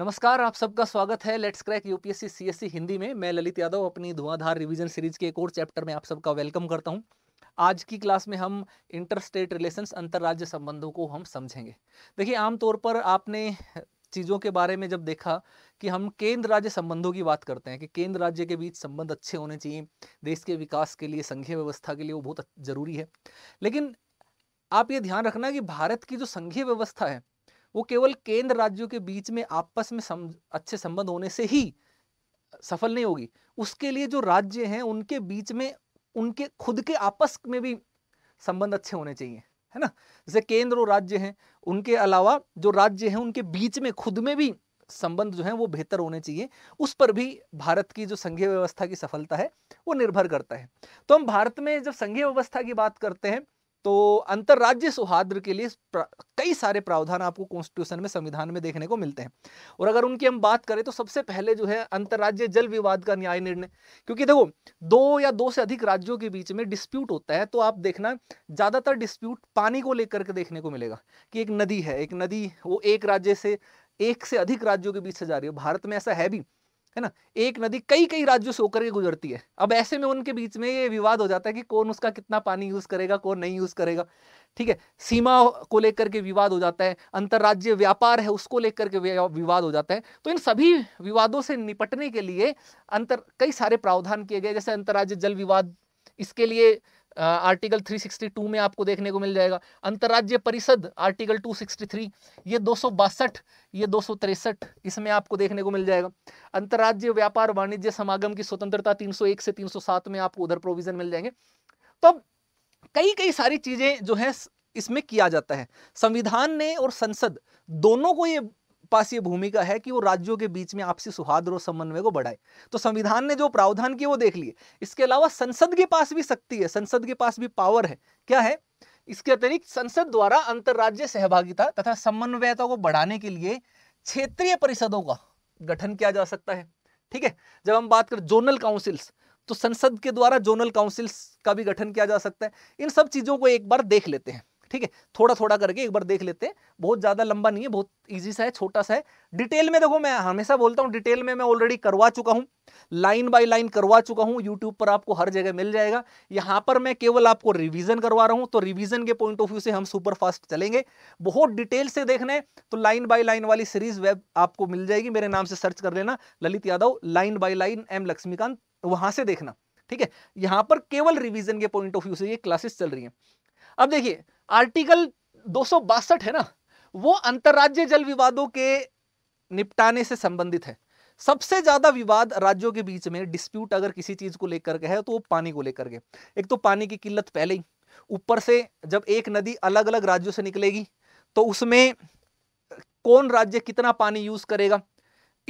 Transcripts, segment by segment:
नमस्कार आप सबका स्वागत है let's crack UPSC CSC Hindi में मैं ललित यादव अपनी धुआंधार रिवीजन सीरीज के एक और चैप्टर में आप सबका वेलकम करता हूं आज की क्लास में हम इंटर स्टेट रिलेशंस अंतर्राज्य संबंधों को हम समझेंगे देखिए आमतौर पर आपने चीज़ों के बारे में जब देखा कि हम केंद्र राज्य संबंधों की बात करते हैं कि केंद्र राज्य के बीच संबंध अच्छे होने चाहिए देश के विकास के लिए संघीय व्यवस्था के लिए वो बहुत ज़रूरी है लेकिन आप ये ध्यान रखना कि भारत की जो संघीय व्यवस्था है वो केवल केंद्र राज्यों के बीच में आपस में सम, अच्छे संबंध होने से ही सफल नहीं होगी उसके लिए जो राज्य हैं उनके बीच में उनके खुद के आपस में भी संबंध अच्छे होने चाहिए है ना जैसे केंद्र और राज्य हैं उनके अलावा जो राज्य हैं उनके बीच में खुद में भी संबंध जो है वो बेहतर होने चाहिए उस पर भी भारत की जो संघीय व्यवस्था की सफलता है वो निर्भर करता है तो हम भारत में जब संघीय व्यवस्था की बात करते हैं तो अंतर्राज्य सौहार्द के लिए कई सारे प्रावधान आपको कॉन्स्टिट्यूशन में संविधान में देखने को मिलते हैं और अगर उनकी हम बात करें तो सबसे पहले जो है अंतर्राज्य जल विवाद का न्याय निर्णय क्योंकि देखो दो या दो से अधिक राज्यों के बीच में डिस्प्यूट होता है तो आप देखना ज़्यादातर डिस्प्यूट पानी को लेकर के देखने को मिलेगा कि एक नदी है एक नदी वो एक राज्य से एक से अधिक राज्यों के बीच से जा रही है भारत में ऐसा है भी है ना एक नदी कई कई राज्यों से होकर के गुजरती है अब ऐसे में उनके बीच में ये विवाद हो जाता है कि कौन उसका कितना पानी यूज करेगा कौन नहीं यूज करेगा ठीक है सीमा को लेकर के विवाद हो जाता है अंतर्राज्य व्यापार है उसको लेकर के विवाद हो जाता है तो इन सभी विवादों से निपटने के लिए अंतर कई सारे प्रावधान किए गए जैसे अंतर्राज्य जल विवाद इसके लिए आर्टिकल 362 में आपको देखने को मिल जाएगा अंतर्राज्य परिषद आर्टिकल 263 ये दो ये दो इसमें आपको देखने को मिल जाएगा अंतर्राज्य व्यापार वाणिज्य समागम की स्वतंत्रता 301 से 307 में आपको उधर प्रोविजन मिल जाएंगे तो कई कई सारी चीज़ें जो है इसमें किया जाता है संविधान ने और संसद दोनों को ये पास ये भूमिका है कि वो राज्यों के बीच में आपसी सौहार्द और समन्वय को बढ़ाए तो संविधान ने जो प्रावधान किए वो देख लिए इसके अलावा संसद के पास भी शक्ति है संसद के पास भी पावर है क्या है इसके अतिरिक्त संसद द्वारा अंतर्राज्य सहभागिता तथा समन्वयता को बढ़ाने के लिए क्षेत्रीय परिषदों का गठन किया जा सकता है ठीक है जब हम बात करें जोनल काउंसिल्स तो संसद के द्वारा जोनल काउंसिल्स का भी गठन किया जा सकता है इन सब चीजों को एक बार देख लेते हैं ठीक है थोड़ा थोड़ा करके एक बार देख लेते हैं बहुत ज़्यादा लंबा नहीं है बहुत इजी सा है छोटा सा है डिटेल में देखो मैं हमेशा बोलता हूँ डिटेल में मैं ऑलरेडी करवा चुका हूँ लाइन बाय लाइन करवा चुका हूँ यूट्यूब पर आपको हर जगह मिल जाएगा यहाँ पर मैं केवल आपको रिविजन करवा रहा हूँ तो रिविजन के पॉइंट ऑफ व्यू से हम सुपर फास्ट चलेंगे बहुत डिटेल से देखना है तो लाइन बाय लाइन वाली सीरीज वेब आपको मिल जाएगी मेरे नाम से सर्च कर लेना Lalit Yadav line by line M Laxmikanth वहां से देखना ठीक है यहां पर केवल रिवीजन के पॉइंट ऑफ व्यू से ये क्लासेस चल रही हैं अब देखिए आर्टिकल दो है ना वो अंतर्राज्य जल विवादों के निपटाने से संबंधित है सबसे ज्यादा विवाद राज्यों के बीच में डिस्प्यूट अगर किसी चीज को लेकर के है तो वो पानी को लेकर के एक तो पानी की किल्लत पहले ही ऊपर से जब एक नदी अलग अलग राज्यों से निकलेगी तो उसमें कौन राज्य कितना पानी यूज करेगा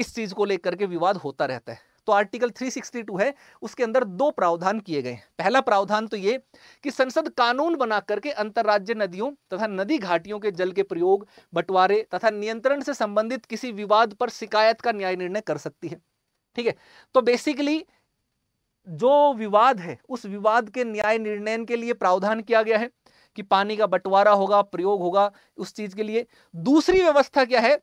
इस चीज को लेकर के विवाद होता रहता है तो आर्टिकल 362 है उसके अंदर दो प्रावधान किए गए पहला प्रावधान तो ये कि संसद कानून बना करके अंतर्राज्य नदियों तथा नदी घाटियों के जल के प्रयोग बंटवारे तथा नियंत्रण से संबंधित किसी विवाद पर शिकायत का न्याय निर्णय कर सकती है ठीक है तो बेसिकली जो विवाद है उस विवाद के न्याय निर्णय के लिए प्रावधान किया गया है कि पानी का बंटवारा होगा प्रयोग होगा उस चीज के लिए दूसरी व्यवस्था क्या है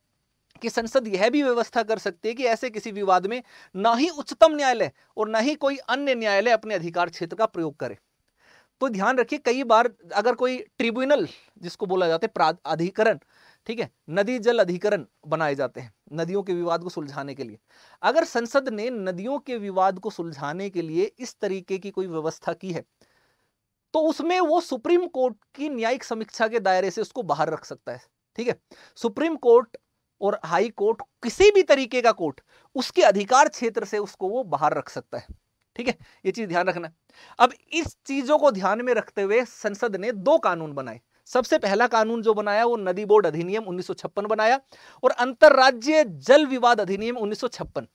कि संसद यह भी व्यवस्था कर सकती है कि ऐसे किसी विवाद में ना ही उच्चतम न्यायालय और ना ही कोई अन्य न्यायालय अपने अधिकार क्षेत्र का प्रयोग करे तो ध्यान रखिए कई बार अगर कोई ट्रिब्यूनल जिसको बोला जाता है प्राधिकरण ठीक है नदी जल अधिकरण बनाए जाते हैं नदियों के विवाद को सुलझाने के लिए अगर संसद ने नदियों के विवाद को सुलझाने के लिए इस तरीके की कोई व्यवस्था की है तो उसमें वो सुप्रीम कोर्ट की न्यायिक समीक्षा के दायरे से उसको बाहर रख सकता है ठीक है सुप्रीम कोर्ट और हाई कोर्ट किसी भी तरीके का कोर्ट उसके अधिकार क्षेत्र से उसको वो बाहर रख सकता है ठीक है ये चीज ध्यान रखना अब इस चीजों को ध्यान में रखते हुए संसद ने दो कानून बनाए सबसे पहला कानून जो बनाया वो नदी बोर्ड अधिनियम 1956 बनाया और अंतर्राज्यीय जल विवाद अधिनियम 1956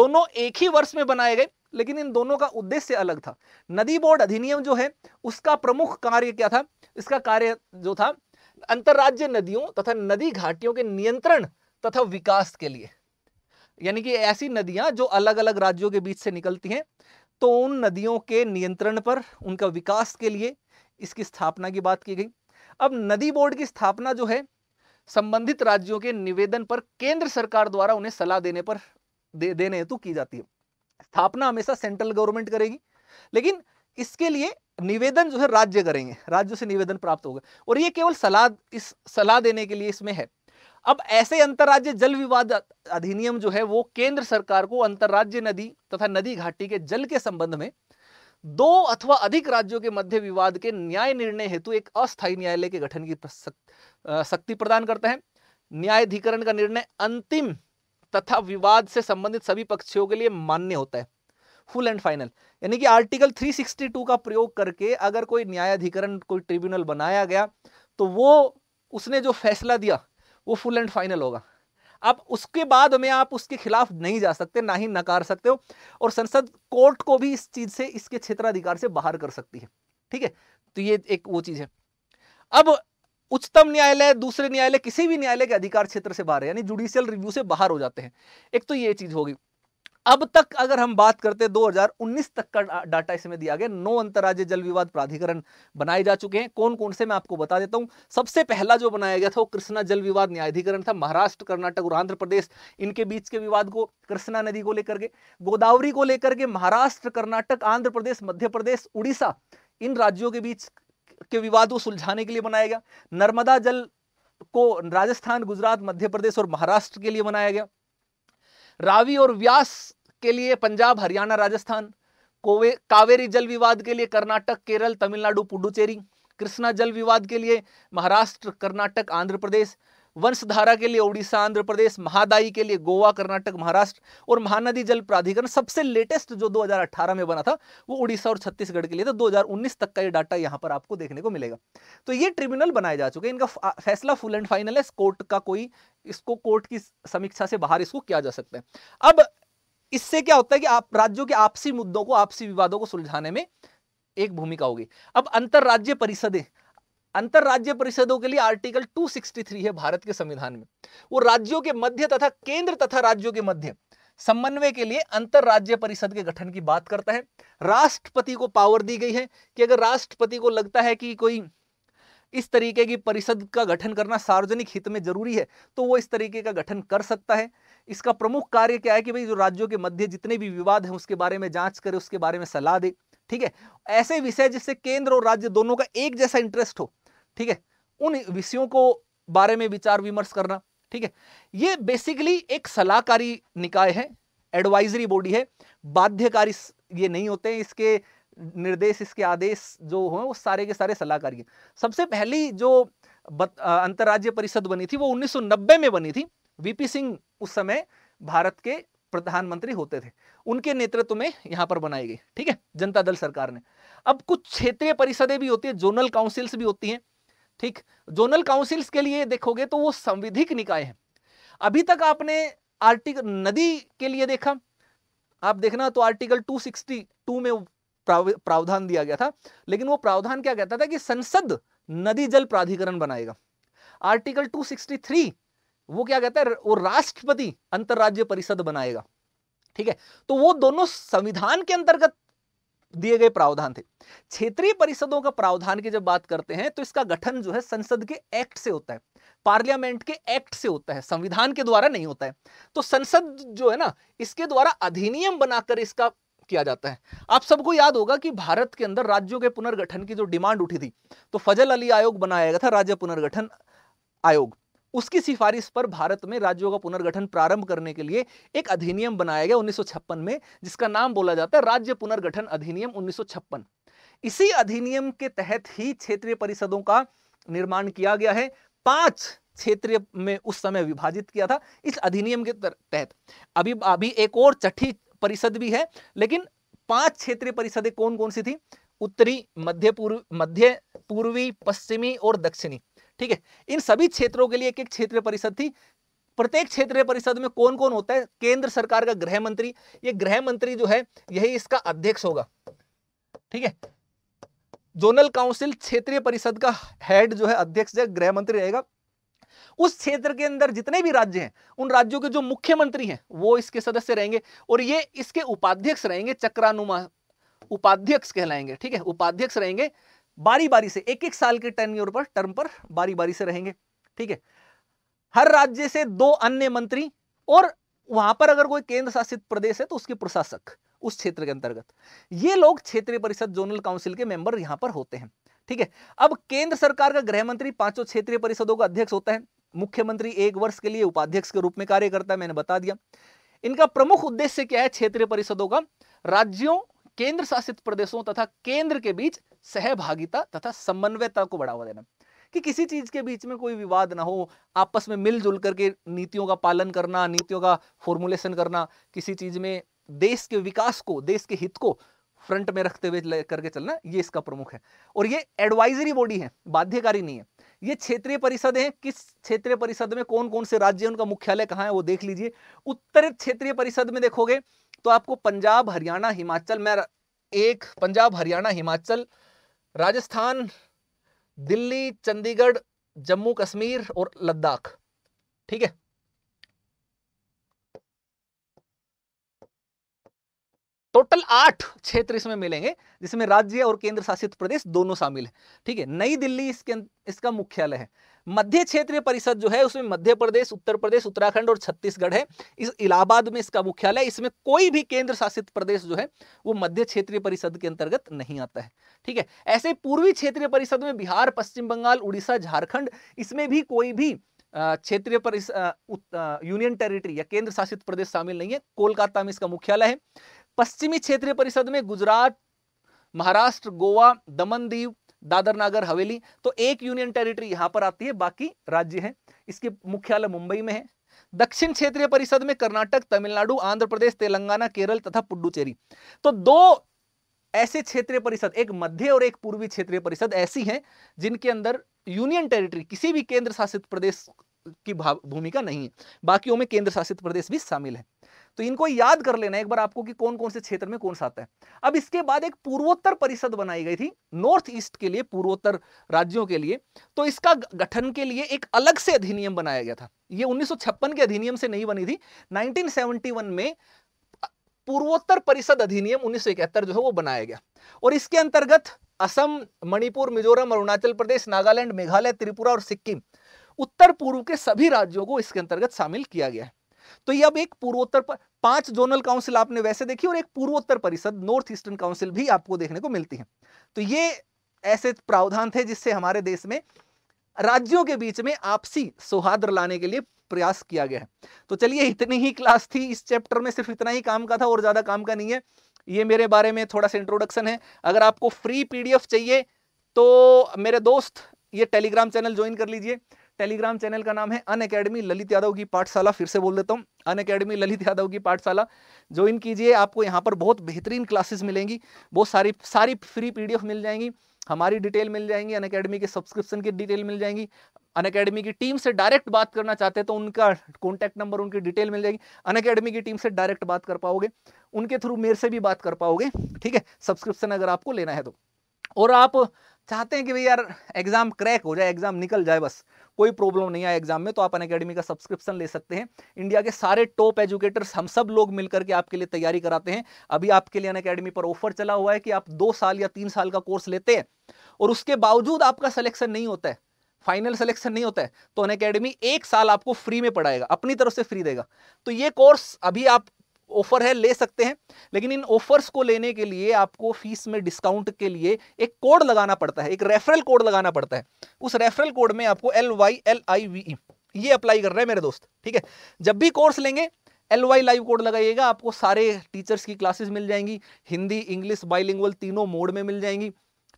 दोनों एक ही वर्ष में बनाए गए लेकिन इन दोनों का उद्देश्य अलग था नदी बोर्ड अधिनियम जो है उसका प्रमुख कार्य क्या था इसका कार्य जो था अंतर्राज्य नदियों तथा नदी घाटियों के नियंत्रण तथा विकास के लिए यानी कि ऐसी नदियां जो अलग अलग राज्यों के बीच से निकलती हैं तो उन नदियों के नियंत्रण पर उनका विकास के लिए इसकी स्थापना की बात की गई अब नदी बोर्ड की स्थापना जो है संबंधित राज्यों के निवेदन पर केंद्र सरकार द्वारा उन्हें सलाह देने पर दे, देने हेतु की जाती है स्थापना हमेशा सेंट्रल गवर्नमेंट करेगी लेकिन इसके लिए निवेदन जो है राज्य करेंगे राज्यों से निवेदन प्राप्त होगा और ये केवल सलाह इस सलाह देने के लिए इसमें है अब ऐसे अंतर्राज्य जल विवाद अधिनियम जो है वो केंद्र सरकार को अंतर्राज्य नदी तथा नदी घाटी के जल के संबंध में दो अथवा अधिक राज्यों के मध्य विवाद के न्याय निर्णय हेतु एक अस्थायी न्यायालय के गठन की शक्ति प्रदान करता है न्यायाधिकरण का निर्णय अंतिम तथा विवाद से संबंधित सभी पक्षों के लिए मान्य होता है फुल एंड फाइनल यानी कि आर्टिकल 362 का प्रयोग करके अगर कोई न्यायाधिकरण कोई ट्रिब्यूनल बनाया गया तो वो उसने जो फैसला दिया वो फुल एंड फाइनल होगा अब उसके बाद में आप उसके खिलाफ नहीं जा सकते ना ही नकार सकते हो और संसद कोर्ट को भी इस चीज़ से इसके क्षेत्राधिकार से बाहर कर सकती है ठीक है तो ये एक वो चीज़ है अब उच्चतम न्यायालय दूसरे न्यायालय किसी भी न्यायालय के अधिकार क्षेत्र से बाहर है यानी जुडिशियल रिव्यू से बाहर हो जाते हैं एक तो ये चीज़ होगी अब तक अगर हम बात करते 2019 तक का डाटा इसमें दिया गया नौ अंतर्राज्य जल विवाद प्राधिकरण बनाए जा चुके हैं कौन कौन से मैं आपको बता देता हूं सबसे पहला जो बनाया गया था वो कृष्णा जल विवाद न्यायाधिकरण था महाराष्ट्र कर्नाटक और आंध्र प्रदेश इनके बीच के विवाद को कृष्णा नदी को लेकर के गोदावरी को लेकर के महाराष्ट्र कर्नाटक आंध्र प्रदेश मध्य प्रदेश उड़ीसा इन राज्यों के बीच के विवाद को सुलझाने के लिए बनाया गया नर्मदा जल को राजस्थान गुजरात मध्य प्रदेश और महाराष्ट्र के लिए बनाया गया रावी और व्यास के लिए पंजाब हरियाणा राजस्थान कोवे कावेरी जल विवाद के लिए कर्नाटक केरल तमिलनाडु पुडुचेरी कृष्णा जल विवाद के लिए महाराष्ट्र कर्नाटक आंध्र प्रदेश वंशधारा के लिए ओडिशा आंध्र प्रदेश महादाई के लिए गोवा कर्नाटक महाराष्ट्र और महानदी जल प्राधिकरण सबसे लेटेस्ट जो 2018 में बना था वो उड़ीसा और छत्तीसगढ़ के लिए था 2019 तक का ये डाटा यहां पर आपको देखने को मिलेगा तो ये ट्रिब्यूनल बनाए जा चुके हैं इनका फैसला फुल एंड फाइनल है कोर्ट का कोई इसको कोर्ट की समीक्षा से बाहर इसको किया जा सकता है अब इससे क्या होता है कि आप राज्यों के आपसी मुद्दों को आपसी विवादों को सुलझाने में एक भूमिका होगी अब अंतर्राज्य परिषदें अंतर राज्य परिषदों के लिए आर्टिकल 263 है भारत के संविधान में वो राज्यों के मध्य तथा केंद्र तथा राज्यों के मध्य समन्वय के लिए अंतर राज्य परिषद के गठन की बात करता है राष्ट्रपति को पावर दी गई है कि अगर राष्ट्रपति को लगता है कि कोई इस तरीके की परिषद का गठन करना सार्वजनिक हित में जरूरी है तो वो इस तरीके का गठन कर सकता है इसका प्रमुख कार्य क्या है कि भाई जो राज्यों के मध्य जितने भी विवाद हैं उसके बारे में जांच करे उसके बारे में सलाह दे ठीक है ऐसे विषय जिससे केंद्र और राज्य दोनों का एक जैसा इंटरेस्ट हो ठीक है उन विषयों को बारे में विचार विमर्श करना ठीक है ये बेसिकली एक सलाहकारी निकाय है एडवाइजरी बॉडी है बाध्यकारी ये नहीं होते हैं इसके निर्देश इसके आदेश जो हों वो सारे के सारे सलाहकारी हैं सबसे पहली जो अंतर्राज्य परिषद बनी थी वो 1990 में बनी थी वीपी सिंह उस समय भारत के प्रधानमंत्री होते थे उनके नेतृत्व में यहां पर बनाई गई ठीक है जनता दल सरकार ने अब कुछ क्षेत्रीय परिषदें भी होती है जोनल काउंसिल्स भी होती हैं ठीक जोनल काउंसिल्स के लिए देखोगे तो वो संविधिक निकाय है अभी तक आपने आर्टिकल नदी के लिए देखा आप देखना तो आर्टिकल 262 में प्रावधान दिया गया था लेकिन वो प्रावधान क्या कहता था कि संसद नदी जल प्राधिकरण बनाएगा आर्टिकल 263 वो क्या कहता है वो राष्ट्रपति अंतर्राज्य परिषद बनाएगा ठीक है तो वो दोनों संविधान के अंतर्गत दिए गए प्रावधान थे क्षेत्रीय परिषदों का प्रावधान की जब बात करते हैं तो इसका गठन जो है संसद के एक्ट से होता है पार्लियामेंट के एक्ट से होता है संविधान के द्वारा नहीं होता है तो संसद जो है ना इसके द्वारा अधिनियम बनाकर इसका किया जाता है आप सबको याद होगा कि भारत के अंदर राज्यों के पुनर्गठन की जो डिमांड उठी थी तो फजल अली आयोग बनाया गया था राज्य पुनर्गठन आयोग उसकी सिफारिश पर भारत में राज्यों का पुनर्गठन प्रारंभ करने के लिए एक अधिनियम बनाया गया उन्नीस में जिसका नाम बोला जाता है राज्य पुनर्गठन अधिनियम उन्नीस इसी अधिनियम के तहत ही क्षेत्रीय परिषदों का निर्माण किया गया है पांच क्षेत्रीय में उस समय विभाजित किया था इस अधिनियम के तहत अभी अभी एक और छठी परिषद भी है लेकिन पांच क्षेत्रीय परिषदें कौन कौन सी थी उत्तरी मध्य पूर्व मध्य पूर्वी पश्चिमी और दक्षिणी ठीक है इन सभी क्षेत्रों के लिए एक एक क्षेत्रीय परिषद थी प्रत्येक क्षेत्रीय परिषद में कौन कौन होता है केंद्र सरकार का गृह मंत्री ये गृह मंत्री जो है यही इसका अध्यक्ष होगा ठीक है जोनल काउंसिल क्षेत्रीय परिषद का हेड जो है अध्यक्ष गृह मंत्री रहेगा उस क्षेत्र के अंदर जितने भी राज्य हैं उन राज्यों के जो मुख्यमंत्री हैं वो इसके सदस्य रहेंगे और ये इसके उपाध्यक्ष रहेंगे चक्रानुमा उपाध्यक्ष कहलाएंगे ठीक है उपाध्यक्ष रहेंगे बारी बारी से एक एक साल के टर्न पर टर्म पर बारी बारी से रहेंगे ठीक है हर राज्य से दो अन्य मंत्री और वहां पर अगर कोई केंद्र शासित प्रदेश है तो उसके प्रशासक उस क्षेत्र के अंतर्गत ये लोग क्षेत्रीय परिषद जोनल काउंसिल के मेंबर यहां पर होते हैं ठीक है अब केंद्र सरकार का गृह मंत्री पांचों क्षेत्रीय परिषदों का अध्यक्ष होता है मुख्यमंत्री एक वर्ष के लिए उपाध्यक्ष के रूप में कार्य करता है मैंने बता दिया इनका प्रमुख उद्देश्य क्या है क्षेत्रीय परिषदों का राज्यों केंद्र शासित प्रदेशों तथा केंद्र के बीच सहभागिता तथा समन्वयता को बढ़ावा देना कि किसी चीज के बीच में कोई विवाद ना हो आपस में मिलजुल करके नीतियों का पालन करना नीतियों का फॉर्मुलेशन करना किसी चीज में देश के विकास को देश के हित को फ्रंट में रखते हुए करके चलना ये इसका प्रमुख है और ये एडवाइजरी बॉडी है बाध्यकारी नहीं है ये क्षेत्रीय परिषद है किस क्षेत्रीय परिषद में कौन कौन से राज्य उनका मुख्यालय कहाँ है वो देख लीजिए उत्तर क्षेत्रीय परिषद में देखोगे तो आपको पंजाब हरियाणा हिमाचल में एक पंजाब हरियाणा हिमाचल राजस्थान दिल्ली चंडीगढ़ जम्मू कश्मीर और लद्दाख ठीक है टोटल आठ क्षेत्र इसमें मिलेंगे जिसमें राज्य और केंद्र शासित प्रदेश दोनों शामिल है ठीक है नई दिल्ली इसके इसका मुख्यालय है मध्य क्षेत्रीय परिषद जो है उसमें मध्य प्रदेश उत्तर प्रदेश उत्तराखंड और छत्तीसगढ़ है इस इलाहाबाद में इसका मुख्यालय इसमें कोई भी केंद्र शासित प्रदेश जो है वो मध्य क्षेत्रीय परिषद के अंतर्गत नहीं आता है ठीक है ऐसे पूर्वी क्षेत्रीय परिषद में बिहार पश्चिम बंगाल उड़ीसा झारखंड इसमें भी कोई भी क्षेत्रीय परिषद यूनियन टेरिटरी या केंद्र शासित प्रदेश शामिल नहीं है कोलकाता में इसका मुख्यालय है पश्चिमी क्षेत्रीय परिषद में गुजरात महाराष्ट्र गोवा दमन दीव दादर नागर हवेली तो एक यूनियन टेरिटरी यहां पर आती है बाकी राज्य है इसके मुख्यालय मुंबई में है दक्षिण क्षेत्रीय परिषद में कर्नाटक तमिलनाडु आंध्र प्रदेश तेलंगाना केरल तथा पुडुचेरी तो दो ऐसे क्षेत्रीय परिषद एक मध्य और एक पूर्वी क्षेत्रीय परिषद ऐसी हैं जिनके अंदर यूनियन टेरिटरी किसी भी केंद्र शासित प्रदेश की भूमिका नहीं है बाकियों में केंद्र शासित प्रदेश भी शामिल है तो इनको याद कर लेना एक बार आपको कि कौन कौन से क्षेत्र में कौन सा आता है अब इसके बाद एक पूर्वोत्तर परिषद बनाई गई थी नॉर्थ ईस्ट के लिए पूर्वोत्तर राज्यों के लिए तो इसका गठन के लिए एक अलग से अधिनियम बनाया गया था ये उन्नीस के अधिनियम से नहीं बनी थी नाइनटीन में पूर्वोत्तर परिषद अधिनियम उन्नीस जो है वो बनाया गया और इसके अंतर्गत असम मणिपुर मिजोरम अरुणाचल प्रदेश नागालैंड मेघालय त्रिपुरा और सिक्किम उत्तर पूर्व के सभी राज्यों को इसके अंतर्गत शामिल किया गया है तो ये अब एक पूर्वोत्तर पांच जोनल काउंसिल आपने वैसे देखी और एक पूर्वोत्तर परिषद नॉर्थ ईस्टर्न काउंसिल भी आपको देखने को मिलती है तो ये ऐसे प्रावधान थे जिससे हमारे देश में राज्यों के बीच में आपसी सौहार्द लाने के लिए प्रयास किया गया है तो चलिए इतनी ही क्लास थी इस चैप्टर में सिर्फ इतना ही काम का था और ज़्यादा काम का नहीं है ये मेरे बारे में थोड़ा सा इंट्रोडक्शन है अगर आपको फ्री पीडीएफ चाहिए तो मेरे दोस्त ये टेलीग्राम चैनल ज्वाइन कर लीजिए टेलीग्राम चैनल का नाम है अन अकेडमी ललित यादव की पाठशाला फिर से बोल देता हूँ अन अकेडमी ललित यादव की पाठशाला ज्वाइन कीजिए आपको यहाँ पर बहुत बेहतरीन क्लासेस मिलेंगी बहुत सारी सारी फ्री पी मिल जाएंगी हमारी डिटेल मिल जाएंगी अन अकेडमी के सब्सक्रिप्शन की डिटेल मिल जाएंगी अन अकेडमी की टीम से डायरेक्ट बात करना चाहते हैं तो उनका कॉन्टैक्ट नंबर उनकी डिटेल मिल जाएगी अन अकेडमी की टीम से डायरेक्ट बात कर पाओगे उनके थ्रू मेरे से भी बात कर पाओगे ठीक है सब्सक्रिप्शन अगर आपको लेना है तो और आप चाहते हैं कि भाई यार एग्ज़ाम क्रैक हो जाए एग्ज़ाम निकल जाए बस कोई प्रॉब्लम नहीं आए एग्जाम में तो आप अनकेडमी का सब्सक्रिप्शन ले सकते हैं इंडिया के सारे टॉप एजुकेटर्स हम सब लोग मिलकर के आपके लिए तैयारी कराते हैं अभी आपके लिए अनकेडमी पर ऑफर चला हुआ है कि आप दो साल या तीन साल का कोर्स लेते हैं और उसके बावजूद आपका सिलेक्शन नहीं होता है फाइनल सिलेक्शन नहीं होता है तो अन अकेडमी एक साल आपको फ्री में पढ़ाएगा अपनी तरफ से फ्री देगा तो ये कोर्स अभी आप ऑफर है ले सकते हैं लेकिन इन ऑफर्स को लेने के लिए आपको फीस में डिस्काउंट के लिए एक कोड लगाना पड़ता है एक रेफरल कोड लगाना पड़ता है उस रेफरल कोड में आपको L Y L I V E ये अप्लाई कर रहे हैं मेरे दोस्त ठीक है जब भी कोर्स लेंगे एल वाई लाइव कोड लगाइएगा आपको सारे टीचर्स की क्लासेस मिल जाएंगी हिंदी इंग्लिश बाइलिंगुअल तीनों मोड में मिल जाएंगी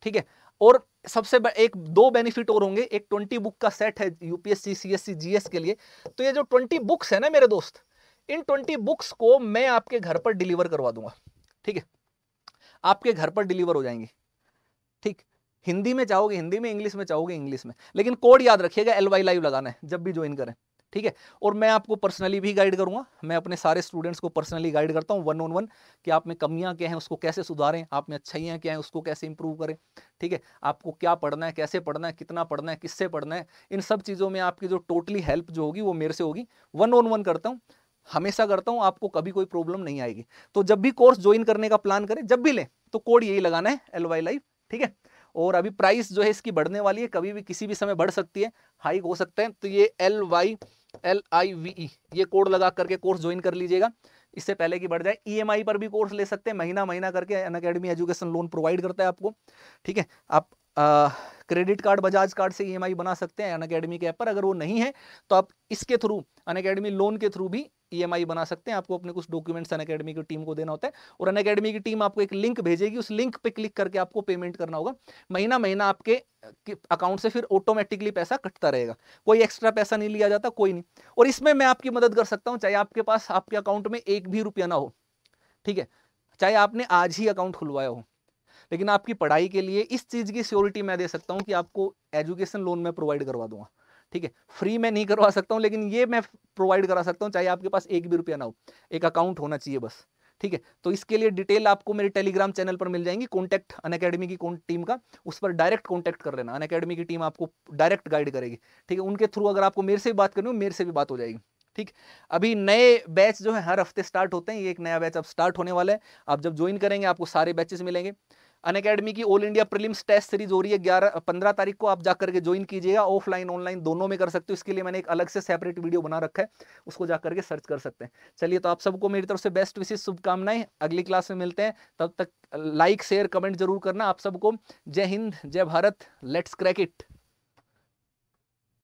ठीक है और सबसे एक दो बेनिफिट और होंगे एक ट्वेंटी बुक का सेट है यूपीएससी सीएससी जीएस के लिए तो ये जो ट्वेंटी बुक्स है ना मेरे दोस्त इन ट्वेंटी बुक्स को मैं आपके घर पर डिलीवर करवा दूंगा ठीक है आपके घर पर डिलीवर हो जाएंगी ठीक हिंदी में चाहोगे हिंदी में इंग्लिश में चाहोगे इंग्लिश में लेकिन कोड याद रखिएगा एल वाई लाइव लगाना है जब भी ज्वाइन करें ठीक है और मैं आपको पर्सनली भी गाइड करूंगा मैं अपने सारे स्टूडेंट्स को पर्सनली गाइड करता हूँ वन ऑन वन कि आप में कमियां क्या हैं उसको कैसे सुधारें आप में अच्छाइयाँ क्या हैं उसको कैसे इंप्रूव करें ठीक है आपको क्या पढ़ना है कैसे पढ़ना है कितना पढ़ना है किससे पढ़ना है इन सब चीज़ों में आपकी जो टोटली हेल्प जो होगी वो मेरे से होगी वन ऑन वन करता हूँ हमेशा करता हूं आपको कभी कोई प्रॉब्लम नहीं आएगी तो जब भी कोर्स ज्वाइन करने का प्लान करें जब भी लें तो कोड यही लगाना है एल वाई लाइफ ठीक है और अभी प्राइस जो है इसकी बढ़ने वाली है कभी भी किसी भी समय बढ़ सकती है हाइक हो सकते हैं तो ये L Y L I V E ये कोड लगा करके कोर्स ज्वाइन कर लीजिएगा इससे पहले कि बढ़ जाए ईएमआई e पर भी कोर्स ले सकते हैं महीना महीना करके Unacademy education loan provide करता है आपको ठीक है आप क्रेडिट कार्ड बजाज कार्ड से ईएमआई e बना सकते हैं अन अकेडमी के ऐप पर अगर वो नहीं है तो आप इसके थ्रू अन अकेडमी लोन के थ्रू भी ई e बना सकते हैं आपको अपने कुछ डॉक्यूमेंट्स अन अकेडमी की टीम को देना होता है और अन अकेडमी की टीम आपको एक लिंक भेजेगी उस लिंक पे क्लिक करके आपको पेमेंट करना होगा महीना महीना आपके अकाउंट से फिर ऑटोमेटिकली पैसा कटता रहेगा कोई एक्स्ट्रा पैसा नहीं लिया जाता कोई नहीं और इसमें मैं आपकी मदद कर सकता हूँ चाहे आपके पास आपके अकाउंट में एक भी रुपया ना हो ठीक है चाहे आपने आज ही अकाउंट खुलवाया हो लेकिन आपकी पढ़ाई के लिए इस चीज़ की सियोरिटी मैं दे सकता हूँ कि आपको एजुकेशन लोन मैं प्रोवाइड करवा दूंगा ठीक है फ्री में नहीं करवा सकता हूँ लेकिन ये मैं प्रोवाइड करा सकता हूँ चाहे आपके पास एक भी रुपया ना हो एक अकाउंट होना चाहिए बस ठीक है तो इसके लिए डिटेल आपको मेरे टेलीग्राम चैनल पर मिल जाएंगी कॉन्टैक्ट अन अकेडमी की टीम का उस पर डायरेक्ट कॉन्टैक्ट कर लेना अन अकेडमी की टीम आपको डायरेक्ट गाइड करेगी ठीक है उनके थ्रू अगर आपको मेरे से भी बात करनी हो मेरे से भी बात हो जाएगी ठीक अभी नए बैच जो है हर हफ्ते स्टार्ट होते हैं ये एक नया बैच अब स्टार्ट होने वाला है आप जब ज्वाइन करेंगे आपको सारे बैचेस मिलेंगे अन अकेडमी की All India prelims test series हो रही है ग्यारह पंद्रह तारीख को आप जाकर के ज्वाइन कीजिएगा ऑफलाइन ऑनलाइन दोनों में कर सकते हो इसके लिए मैंने एक अलग से सेपरेट वीडियो बना रखा है उसको जाकर के सर्च कर सकते हैं चलिए तो आप सबको मेरी तरफ से बेस्ट विशेष शुभकामनाएं अगली क्लास में मिलते हैं तब तक लाइक शेयर कमेंट जरूर करना आप सबको जय हिंद जय भारत लेट्स क्रैक इट